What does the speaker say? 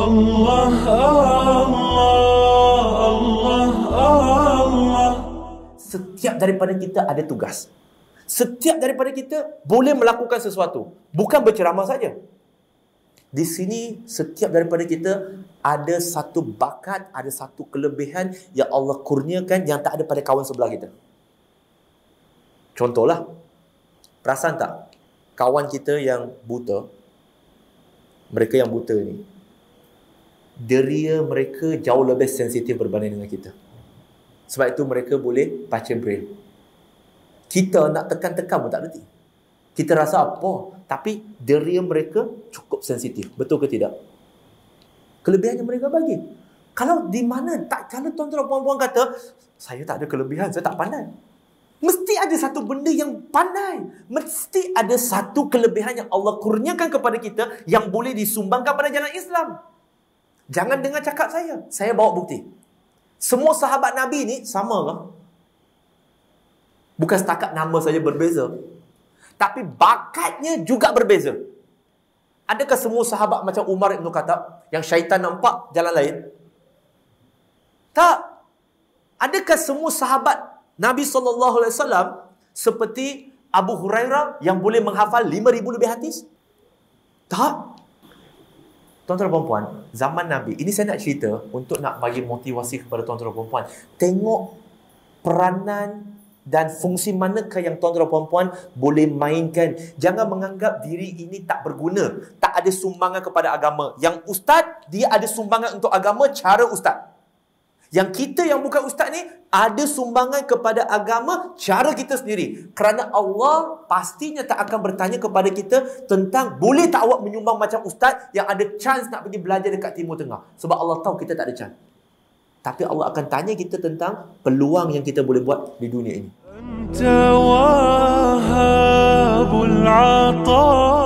Allah, Allah, Allah, Allah. Setiap daripada kita ada tugas. Setiap daripada kita boleh melakukan sesuatu. Bukan berceramah saja. Di sini, setiap daripada kita ada satu bakat, ada satu kelebihan yang Allah kurniakan yang tak ada pada kawan sebelah kita. Contohlah, perasan tak? Kawan kita yang buta, mereka yang buta ni, deria mereka jauh lebih sensitif berbanding dengan kita. Sebab itu mereka boleh baca braille. Kita nak tekan-tekan pun tak reti. Kita rasa apa. Tapi deria mereka cukup sensitif. Betul ke tidak? Kelebihannya mereka bagi. Kalau di mana, tak kalau tuan-tuan puan-puan kata, saya tak ada kelebihan, saya tak pandai. Mesti ada satu benda yang pandai. Mesti ada satu kelebihan yang Allah kurniakan kepada kita yang boleh disumbangkan pada jalan Islam. Jangan dengar cakap saya. Saya bawa bukti. Semua sahabat Nabi ni sama ke? Bukan setakat nama saja berbeza. Tapi bakatnya juga berbeza. Adakah semua sahabat macam Umar Ibn kata yang syaitan nampak jalan lain? Tak. Adakah semua sahabat Nabi saw seperti Abu Hurairah yang boleh menghafal 5000 lebih hadis? Tak. Tuan-tuan dan puan zaman Nabi, ini saya nak cerita untuk nak bagi motivasi kepada tuan-tuan dan puan Tengok peranan dan fungsi manakah yang tuan-tuan dan puan boleh mainkan. Jangan menganggap diri ini tak berguna, tak ada sumbangan kepada agama. Yang ustaz, dia ada sumbangan untuk agama cara ustaz. Yang kita yang bukan ustaz ni ada sumbangan kepada agama cara kita sendiri. Kerana Allah pastinya tak akan bertanya kepada kita tentang boleh tak awak menyumbang macam ustaz yang ada chance nak pergi belajar dekat Timur Tengah. Sebab Allah tahu kita tak ada chance. Tapi Allah akan tanya kita tentang peluang yang kita boleh buat di dunia ini. Anta wahabul